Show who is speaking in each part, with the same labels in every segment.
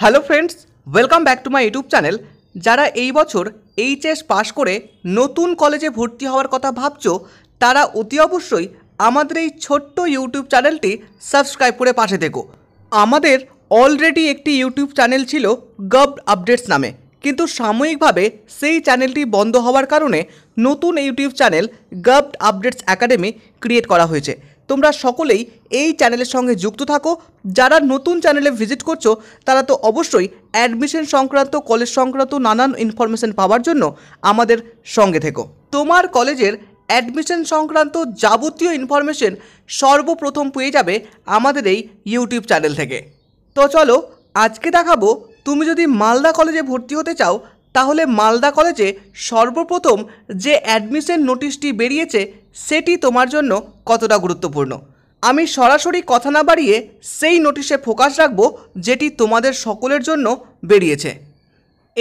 Speaker 1: hello friends welcome back to my YouTube channel যারা এই বছর এইচএস পাশ করে নতুন কলেজে ভর্তি হওয়ার কথা ভাবছ তারা অতি অবশ্যই আমাদের এই ছোট্ট ইউটিউব চ্যানেলটি সাবস্ক্রাইব করে পাশে দেখো আমাদের অলরেডি একটি ইউটিউব চ্যানেল ছিল গব আপডেটস নামে কিন্তু সাময়িকভাবে সেই চ্যানেলটি বন্ধ হওয়ার কারণে নতুন ইউটিউব চ্যানেল গব আপডেটস একাডেমি ক্রিয়েট করা হয়েছে তোমরা সকলেই এই চ্যানেলের সঙ্গে যুক্ত থাকো যারা নতুন চ্যানেলে ভিজিট করছো তারা তো অবশ্যই অ্যাডমিশন সংক্রান্ত কলেজ সংক্রান্ত নানান ইনফরমেশন পাওয়ার জন্য আমাদের সঙ্গে থেকো তোমার কলেজের অ্যাডমিশন সংক্রান্ত যাবতীয় ইনফরমেশন সর্বপ্রথম পেয়ে যাবে আমাদের এই ইউটিউব চ্যানেল থেকে তো চলো আজকে দেখাবো তুমি যদি মালদা কলেজে ভর্তি হতে চাও তাহলে মালদা কলেজে সর্বপ্রথম যে অ্যাডমিশন নোটিশটি বেরিয়েছে সেটি তোমার জন্য কতটা গুরুত্বপূর্ণ আমি সরাসরি কথা না বাড়িয়ে সেই নোটিশে ফোকাস রাখব যেটি তোমাদের সকলের জন্য বেরিয়েছে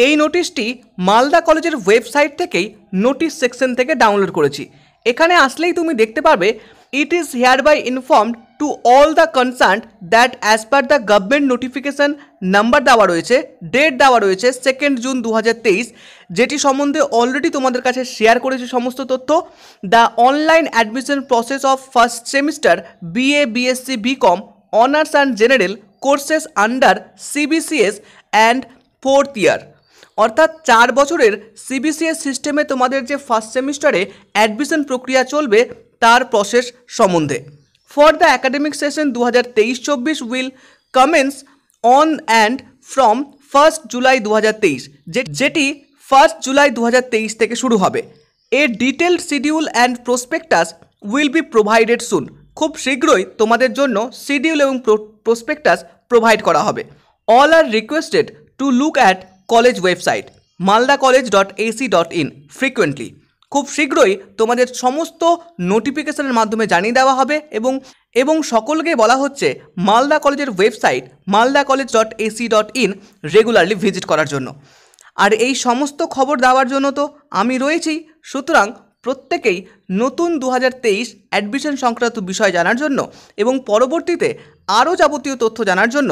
Speaker 1: এই নোটিশটি মালদা কলেজের ওয়েবসাইট থেকেই নোটিশ সেকশন থেকে ডাউনলোড করেছি এখানে আসলেই তুমি দেখতে পাবে it is hereby informed to all the concern that as per the government notification number দেওয়া রয়েছে ডেট দেওয়া রয়েছে সেকেন্ড জুন দু যেটি সম্বন্ধে অলরেডি তোমাদের কাছে শেয়ার করেছি সমস্ত তথ্য the online admission process of first semester BA BSc BCom honours and general courses under CBCS and fourth year অর্থাৎ চার বছরের সিবিসিএস সিস্টেমে তোমাদের যে ফার্স্ট সেমিস্টারে অ্যাডমিশন প্রক্রিয়া চলবে তার প্রসেস সম্বন্ধে ফর দ্য for সেশন দু হাজার তেইশ চব্বিশ will commence on and from first July দু হাজার তেইশ যেটি ফার্স্ট জুলাই দু হাজার তেইশ থেকে শুরু হবে এর detailed schedule and prospectus will be provided soon খুব শীঘ্রই তোমাদের জন্য শিডিউল এবং প্রসপেক্টাস প্রোভাইড করা হবে all are requested to look at college website Malda college dot AC dot in frequently খুব শীঘ্রই তোমাদের সমস্ত নোটিফিকেশনের মাধ্যমে জানিয়ে দেওয়া হবে এবং এবং সকলকে বলা হচ্ছে মালদা কলেজের website Malda college dot AC dot in regularly visit করার জন্য আর এই সমস্ত খবর দেওয়ার জন্য তো আমি রয়েছি সুতরাং প্রত্যেকেই নতুন দু হাজার তেইশ অ্যাডমিশন সংক্রান্ত বিষয় জানার জন্য এবং পরবর্তীতে আরও যাবতীয় তথ্য জানার জন্য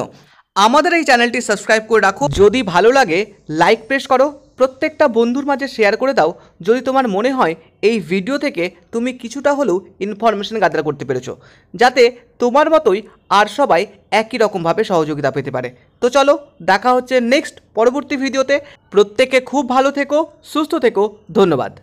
Speaker 1: আমাদের এই চ্যানেলটি সাবস্ক্রাইব করে রাখো যদি ভালো লাগে লাইক প্রেস করো প্রত্যেকটা বন্ধুর মাঝে শেয়ার করে দাও যদি তোমার মনে হয় এই ভিডিও থেকে তুমি কিছুটা হলেও ইনফরমেশন গাদার করতে পেরেছো যাতে তোমার মতোই আর সবাই একই রকমভাবে সহযোগিতা পেতে পারে তো চলো দেখা হচ্ছে নেক্সট পরবর্তী ভিডিওতে প্রত্যেকে খুব ভালো থেকো সুস্থ থেকো ধন্যবাদ